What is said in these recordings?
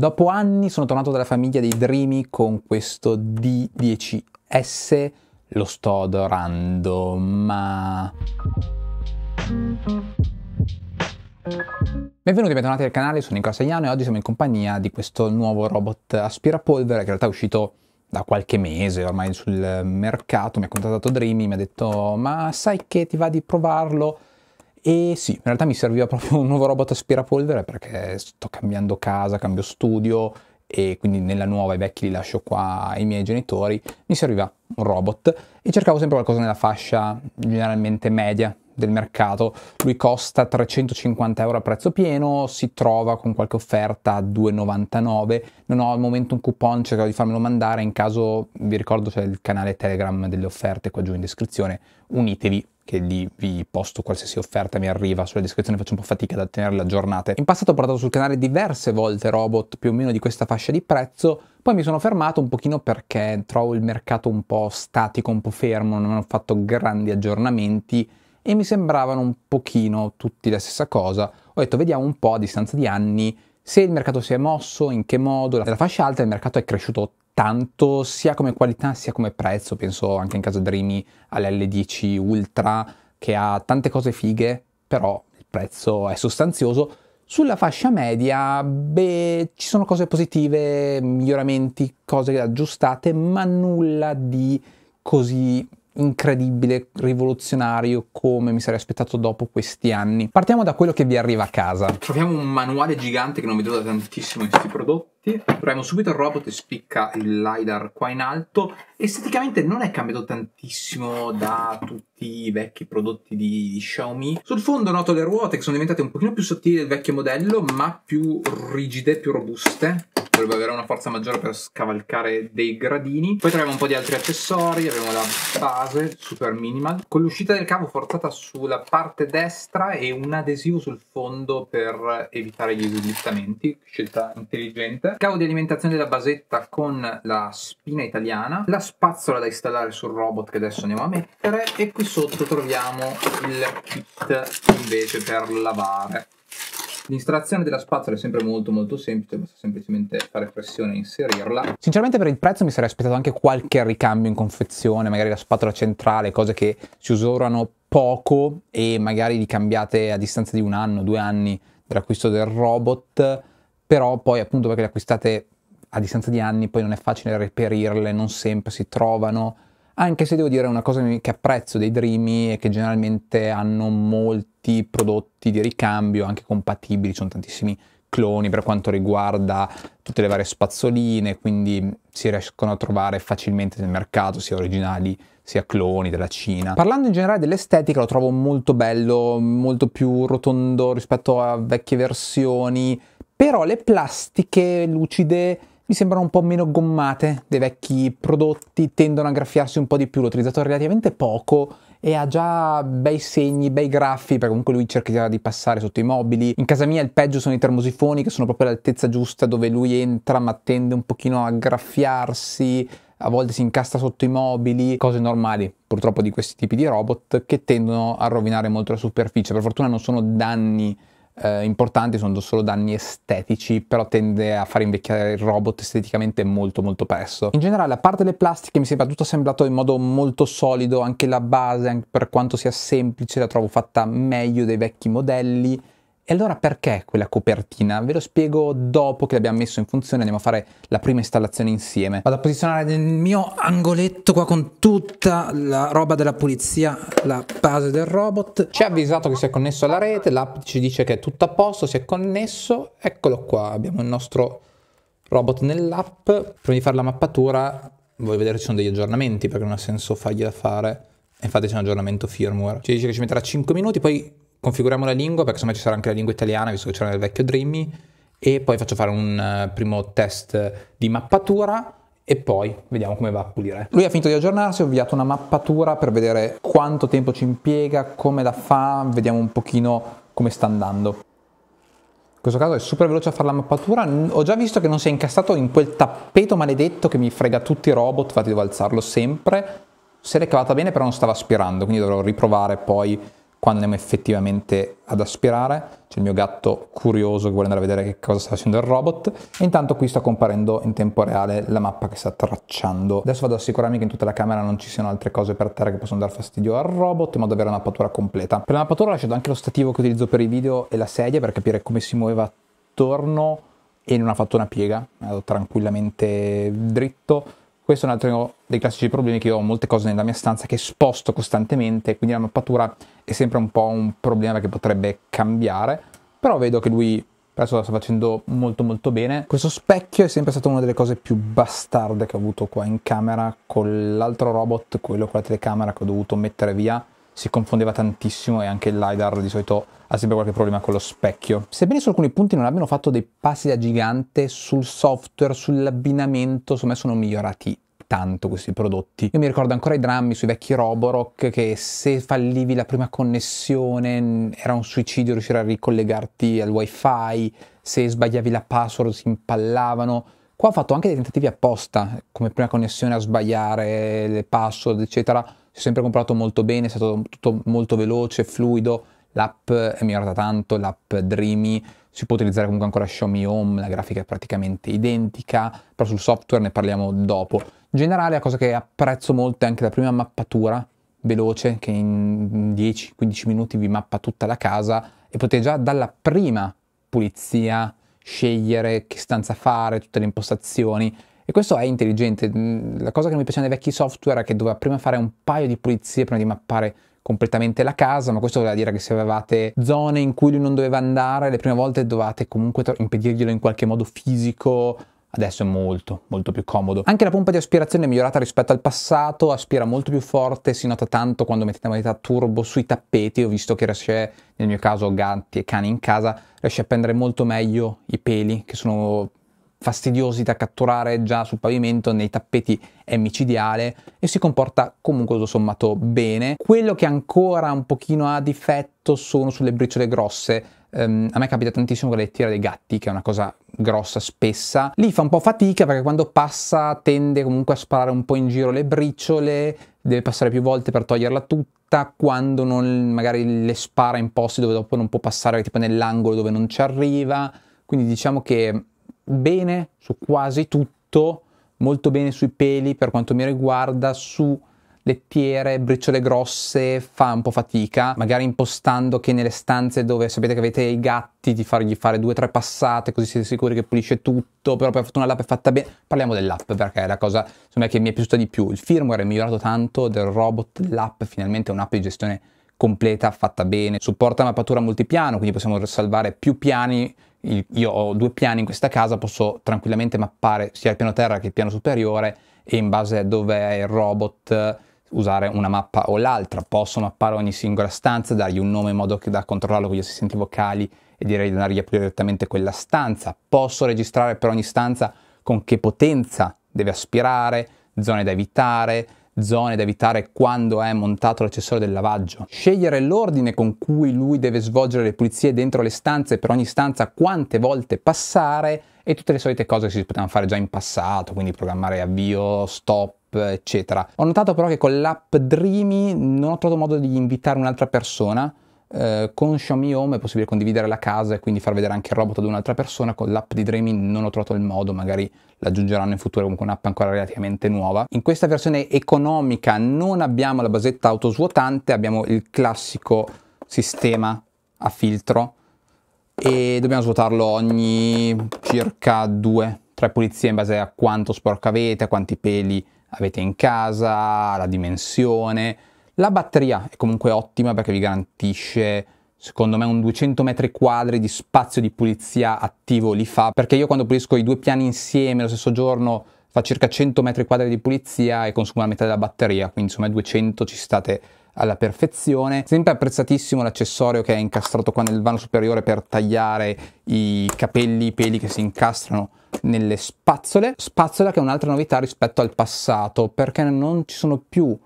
Dopo anni sono tornato dalla famiglia dei Dreamy con questo D10S, lo sto adorando, ma... Benvenuti e bentornati al canale, sono Nicola Sagliano e oggi siamo in compagnia di questo nuovo robot aspirapolvere che in realtà è uscito da qualche mese ormai sul mercato, mi ha contattato Dreamy, mi ha detto ma sai che ti va di provarlo? E sì, in realtà mi serviva proprio un nuovo robot aspirapolvere perché sto cambiando casa, cambio studio e quindi nella nuova i vecchi li lascio qua ai miei genitori. Mi serviva un robot e cercavo sempre qualcosa nella fascia generalmente media del mercato. Lui costa 350 euro a prezzo pieno, si trova con qualche offerta a 2,99. Non ho al momento un coupon, cercherò di farmelo mandare. In caso, vi ricordo, c'è il canale Telegram delle offerte qua giù in descrizione. Unitevi che lì vi posto qualsiasi offerta mi arriva sulla descrizione, faccio un po' fatica ad attenerle aggiornate. In passato ho portato sul canale diverse volte robot più o meno di questa fascia di prezzo, poi mi sono fermato un pochino perché trovo il mercato un po' statico, un po' fermo, non ho fatto grandi aggiornamenti e mi sembravano un pochino tutti la stessa cosa. Ho detto vediamo un po' a distanza di anni se il mercato si è mosso, in che modo. Nella fascia alta il mercato è cresciuto tanto sia come qualità sia come prezzo, penso anche in caso Dreamy all'L10 Ultra che ha tante cose fighe, però il prezzo è sostanzioso. Sulla fascia media, beh, ci sono cose positive, miglioramenti, cose aggiustate, ma nulla di così incredibile, rivoluzionario come mi sarei aspettato dopo questi anni. Partiamo da quello che vi arriva a casa. Troviamo un manuale gigante che non vedo da tantissimo in questi prodotti. Troviamo subito il robot e spicca il LiDAR qua in alto. Esteticamente non è cambiato tantissimo da tutti i vecchi prodotti di, di Xiaomi. Sul fondo noto le ruote che sono diventate un pochino più sottili del vecchio modello, ma più rigide, più robuste dovrebbe avere una forza maggiore per scavalcare dei gradini. Poi troviamo un po' di altri accessori, abbiamo la base, super minimal, con l'uscita del cavo forzata sulla parte destra e un adesivo sul fondo per evitare gli slittamenti, scelta intelligente. Cavo di alimentazione della basetta con la spina italiana, la spazzola da installare sul robot che adesso andiamo a mettere e qui sotto troviamo il kit invece per lavare L'installazione della spazzola è sempre molto molto semplice, basta semplicemente fare pressione e inserirla. Sinceramente per il prezzo mi sarei aspettato anche qualche ricambio in confezione, magari la spatola centrale, cose che si usurano poco e magari li cambiate a distanza di un anno, due anni dall'acquisto del robot, però poi appunto perché le acquistate a distanza di anni poi non è facile reperirle, non sempre si trovano, anche se devo dire una cosa che apprezzo dei Dreamy è che generalmente hanno molti prodotti di ricambio anche compatibili, ci sono tantissimi cloni per quanto riguarda tutte le varie spazzoline, quindi si riescono a trovare facilmente nel mercato sia originali sia cloni della Cina. Parlando in generale dell'estetica lo trovo molto bello, molto più rotondo rispetto a vecchie versioni, però le plastiche lucide mi sembrano un po' meno gommate dei vecchi prodotti, tendono a graffiarsi un po' di più, l'utilizzatore utilizzato relativamente poco e ha già bei segni, bei graffi, perché comunque lui cercherà di passare sotto i mobili. In casa mia il peggio sono i termosifoni, che sono proprio all'altezza giusta dove lui entra, ma tende un pochino a graffiarsi, a volte si incasta sotto i mobili, cose normali purtroppo di questi tipi di robot che tendono a rovinare molto la superficie. Per fortuna non sono danni eh, importanti, sono solo danni estetici, però tende a far invecchiare il robot esteticamente molto molto presto. In generale, a parte le plastiche, mi sembra tutto assemblato in modo molto solido, anche la base, anche per quanto sia semplice, la trovo fatta meglio dei vecchi modelli. E allora perché quella copertina? Ve lo spiego dopo che l'abbiamo messo in funzione, andiamo a fare la prima installazione insieme. Vado a posizionare nel mio angoletto qua con tutta la roba della pulizia, la base del robot. Ci ha avvisato che si è connesso alla rete, l'app ci dice che è tutto a posto, si è connesso. Eccolo qua, abbiamo il nostro robot nell'app. Prima di fare la mappatura voglio vedere se ci sono degli aggiornamenti perché non ha senso fargli da fare. Infatti c'è un aggiornamento firmware. Ci dice che ci metterà 5 minuti, poi configuriamo la lingua perché insomma ci sarà anche la lingua italiana visto che c'era nel vecchio Dreamy e poi faccio fare un eh, primo test di mappatura e poi vediamo come va a pulire. Lui ha finito di aggiornarsi, ho avviato una mappatura per vedere quanto tempo ci impiega, come la fa, vediamo un pochino come sta andando. In questo caso è super veloce a fare la mappatura, ho già visto che non si è incastrato in quel tappeto maledetto che mi frega tutti i robot, infatti devo alzarlo sempre. Se l'è cavata bene però non stava aspirando, quindi dovrò riprovare poi quando andiamo effettivamente ad aspirare. C'è il mio gatto curioso che vuole andare a vedere che cosa sta facendo il robot. E intanto qui sta comparendo in tempo reale la mappa che sta tracciando. Adesso vado ad assicurarmi che in tutta la camera non ci siano altre cose per terra che possono dar fastidio al robot, in modo da avere una mappatura completa. Per la mappatura ho lasciato anche lo stativo che utilizzo per i video e la sedia per capire come si muoveva attorno e non ha fatto una piega, è andato tranquillamente dritto. Questo è un altro dei classici problemi che io ho molte cose nella mia stanza che sposto costantemente, quindi la mappatura è sempre un po' un problema che potrebbe cambiare, però vedo che lui adesso la sta facendo molto molto bene. Questo specchio è sempre stato una delle cose più bastarde che ho avuto qua in camera, con l'altro robot, quello con la telecamera che ho dovuto mettere via, si confondeva tantissimo e anche il LiDAR di solito ha sempre qualche problema con lo specchio. Sebbene su alcuni punti non abbiano fatto dei passi da gigante sul software, sull'abbinamento, secondo me sono migliorati tanto questi prodotti. Io mi ricordo ancora i drammi sui vecchi Roborock che se fallivi la prima connessione era un suicidio riuscire a ricollegarti al wifi, se sbagliavi la password si impallavano. Qua ho fatto anche dei tentativi apposta, come prima connessione a sbagliare le password, eccetera. Si è sempre comprato molto bene, è stato tutto molto veloce, fluido. L'app è migliorata tanto, l'app Dreamy si può utilizzare comunque ancora Xiaomi Home, la grafica è praticamente identica, però sul software ne parliamo dopo. In generale la cosa che apprezzo molto è anche la prima mappatura veloce che in 10-15 minuti vi mappa tutta la casa e potete già dalla prima pulizia scegliere che stanza fare, tutte le impostazioni e questo è intelligente. La cosa che mi piace nei vecchi software è che doveva prima fare un paio di pulizie prima di mappare completamente la casa, ma questo voleva dire che se avevate zone in cui lui non doveva andare, le prime volte dovevate comunque impedirglielo in qualche modo fisico Adesso è molto, molto più comodo. Anche la pompa di aspirazione è migliorata rispetto al passato, aspira molto più forte, si nota tanto quando mettete la moneta turbo sui tappeti, ho visto che riesce, nel mio caso gatti e cani in casa, riesce a prendere molto meglio i peli che sono fastidiosi da catturare già sul pavimento, nei tappeti è micidiale e si comporta comunque tutto sommato bene. Quello che ancora un pochino ha difetto sono sulle briciole grosse. Um, a me capita tantissimo con le tira dei gatti, che è una cosa grossa, spessa. Lì fa un po' fatica perché quando passa tende comunque a sparare un po' in giro le briciole, deve passare più volte per toglierla tutta, quando non, magari le spara in posti dove dopo non può passare, tipo nell'angolo dove non ci arriva. Quindi diciamo che bene su quasi tutto, molto bene sui peli per quanto mi riguarda, su lettiere, briciole grosse, fa un po' fatica, magari impostando che nelle stanze dove sapete che avete i gatti di fargli fare due o tre passate così siete sicuri che pulisce tutto, però per fortuna l'app è fatta bene. Parliamo dell'app perché è la cosa insomma, che mi è piaciuta di più. Il firmware è migliorato tanto del robot, l'app finalmente è un'app di gestione completa, fatta bene, supporta mappatura multipiano, quindi possiamo salvare più piani io ho due piani in questa casa, posso tranquillamente mappare sia il piano terra che il piano superiore e in base a dove è il robot usare una mappa o l'altra. Posso mappare ogni singola stanza, dargli un nome in modo che da controllarlo con gli assistenti vocali e direi di andargli a direttamente quella stanza. Posso registrare per ogni stanza con che potenza deve aspirare, zone da evitare, zone da evitare quando è montato l'accessorio del lavaggio, scegliere l'ordine con cui lui deve svolgere le pulizie dentro le stanze, per ogni stanza quante volte passare e tutte le solite cose che si potevano fare già in passato, quindi programmare avvio, stop, eccetera. Ho notato però che con l'app Dreamy non ho trovato modo di invitare un'altra persona, eh, con Xiaomi Home è possibile condividere la casa e quindi far vedere anche il robot ad un'altra persona. Con l'app di Dreaming non ho trovato il modo, magari l'aggiungeranno in futuro, comunque un'app ancora relativamente nuova. In questa versione economica non abbiamo la basetta autosvuotante, abbiamo il classico sistema a filtro e dobbiamo svuotarlo ogni circa 2-3 pulizie in base a quanto sporco avete, a quanti peli avete in casa, la dimensione la batteria è comunque ottima perché vi garantisce secondo me un 200 metri quadri di spazio di pulizia attivo li fa, perché io quando pulisco i due piani insieme lo stesso giorno fa circa 100 metri quadri di pulizia e consuma la metà della batteria, quindi insomma 200 ci state alla perfezione. Sempre apprezzatissimo l'accessorio che è incastrato qua nel vano superiore per tagliare i capelli, i peli che si incastrano nelle spazzole. Spazzola che è un'altra novità rispetto al passato, perché non ci sono più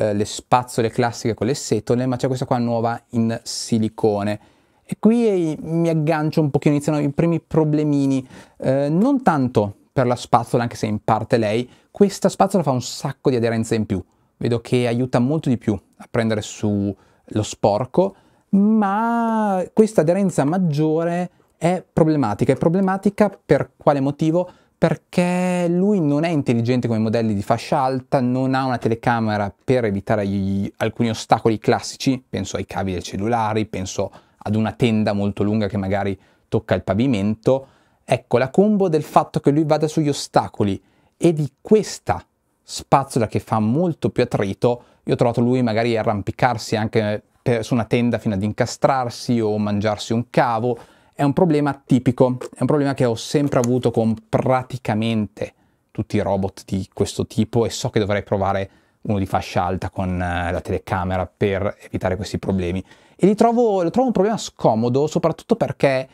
eh, le spazzole classiche con le setole, ma c'è questa qua nuova in silicone. E qui eh, mi aggancio un pochino, iniziano i primi problemini, eh, non tanto per la spazzola, anche se in parte lei, questa spazzola fa un sacco di aderenza in più. Vedo che aiuta molto di più a prendere su lo sporco, ma questa aderenza maggiore è problematica. È problematica per quale motivo? perché lui non è intelligente come modelli di fascia alta, non ha una telecamera per evitare gli, alcuni ostacoli classici, penso ai cavi dei cellulari, penso ad una tenda molto lunga che magari tocca il pavimento. Ecco, la combo del fatto che lui vada sugli ostacoli e di questa spazzola che fa molto più attrito, io ho trovato lui magari arrampicarsi anche per, su una tenda fino ad incastrarsi o mangiarsi un cavo, è un problema tipico, è un problema che ho sempre avuto con praticamente tutti i robot di questo tipo e so che dovrei provare uno di fascia alta con eh, la telecamera per evitare questi problemi. E li trovo, lo trovo un problema scomodo soprattutto perché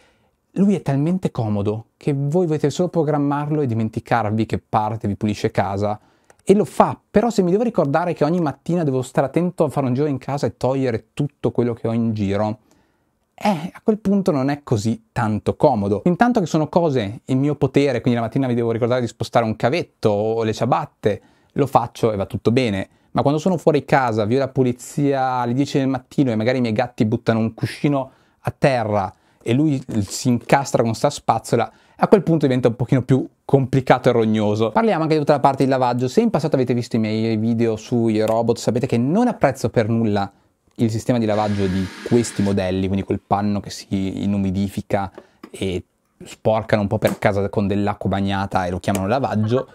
lui è talmente comodo che voi dovete solo programmarlo e dimenticarvi che parte vi pulisce casa e lo fa, però se mi devo ricordare che ogni mattina devo stare attento a fare un giro in casa e togliere tutto quello che ho in giro, eh, a quel punto non è così tanto comodo. Intanto che sono cose in mio potere, quindi la mattina mi devo ricordare di spostare un cavetto o le ciabatte, lo faccio e va tutto bene. Ma quando sono fuori casa, vi ho la pulizia alle 10 del mattino e magari i miei gatti buttano un cuscino a terra e lui si incastra con sta spazzola, a quel punto diventa un pochino più complicato e rognoso. Parliamo anche di tutta la parte di lavaggio. Se in passato avete visto i miei video sui robot, sapete che non apprezzo per nulla il sistema di lavaggio di questi modelli, quindi quel panno che si inumidifica e sporcano un po' per casa con dell'acqua bagnata e lo chiamano lavaggio,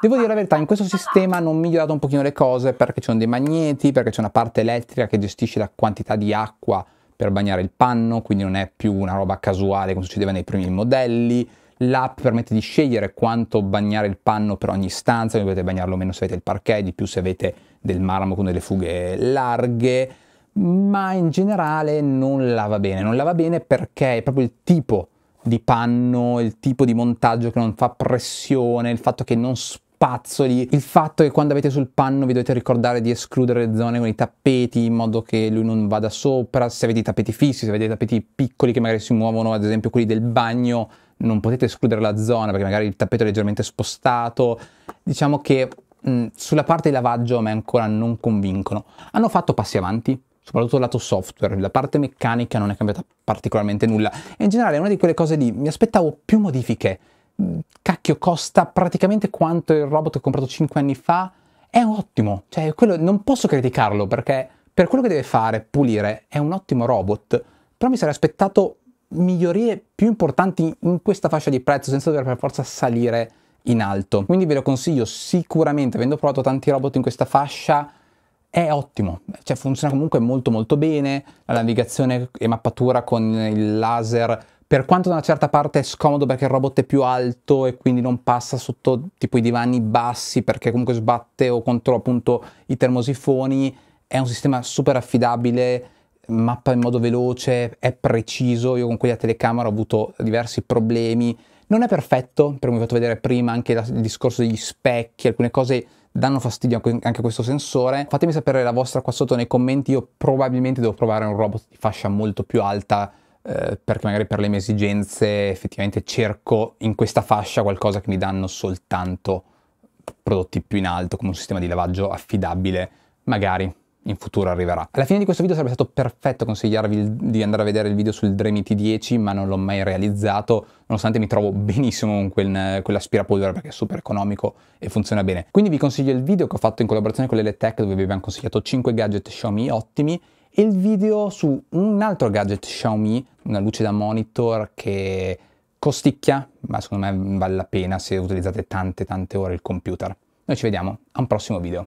Devo dire la verità, in questo sistema hanno migliorato un pochino le cose perché ci sono dei magneti, perché c'è una parte elettrica che gestisce la quantità di acqua per bagnare il panno, quindi non è più una roba casuale come succedeva nei primi modelli. L'app permette di scegliere quanto bagnare il panno per ogni stanza, quindi potete bagnarlo meno se avete il parquet, di più se avete del marmo con delle fughe larghe ma in generale non lava bene, non lava bene perché è proprio il tipo di panno, il tipo di montaggio che non fa pressione, il fatto che non spazzoli, il fatto che quando avete sul panno vi dovete ricordare di escludere le zone con i tappeti in modo che lui non vada sopra, se avete i tappeti fissi, se avete i tappeti piccoli che magari si muovono, ad esempio quelli del bagno, non potete escludere la zona perché magari il tappeto è leggermente spostato, diciamo che mh, sulla parte di lavaggio a me ancora non convincono. Hanno fatto passi avanti, soprattutto lato software, la parte meccanica non è cambiata particolarmente nulla. E in generale è una di quelle cose lì, mi aspettavo più modifiche. Mm, cacchio, costa praticamente quanto il robot che ho comprato 5 anni fa. È ottimo, cioè quello, non posso criticarlo perché per quello che deve fare, pulire, è un ottimo robot. Però mi sarei aspettato migliorie più importanti in questa fascia di prezzo senza dover per forza salire in alto. Quindi ve lo consiglio sicuramente, avendo provato tanti robot in questa fascia, è ottimo, cioè funziona comunque molto molto bene, la navigazione e mappatura con il laser, per quanto da una certa parte è scomodo perché il robot è più alto e quindi non passa sotto tipo i divani bassi perché comunque sbatte o contro appunto i termosifoni, è un sistema super affidabile, mappa in modo veloce, è preciso, io con quella telecamera ho avuto diversi problemi, non è perfetto, per come vi ho fatto vedere prima anche il discorso degli specchi, alcune cose danno fastidio anche a questo sensore. Fatemi sapere la vostra qua sotto nei commenti, io probabilmente devo provare un robot di fascia molto più alta eh, perché magari per le mie esigenze effettivamente cerco in questa fascia qualcosa che mi danno soltanto prodotti più in alto come un sistema di lavaggio affidabile, magari in futuro arriverà. Alla fine di questo video sarebbe stato perfetto consigliarvi di andare a vedere il video sul Dremi T10, ma non l'ho mai realizzato, nonostante mi trovo benissimo con quel, quell'aspirapolvere perché è super economico e funziona bene. Quindi vi consiglio il video che ho fatto in collaborazione con l'Eletech dove vi abbiamo consigliato 5 gadget Xiaomi ottimi e il video su un altro gadget Xiaomi, una luce da monitor che costicchia, ma secondo me vale la pena se utilizzate tante tante ore il computer. Noi ci vediamo a un prossimo video.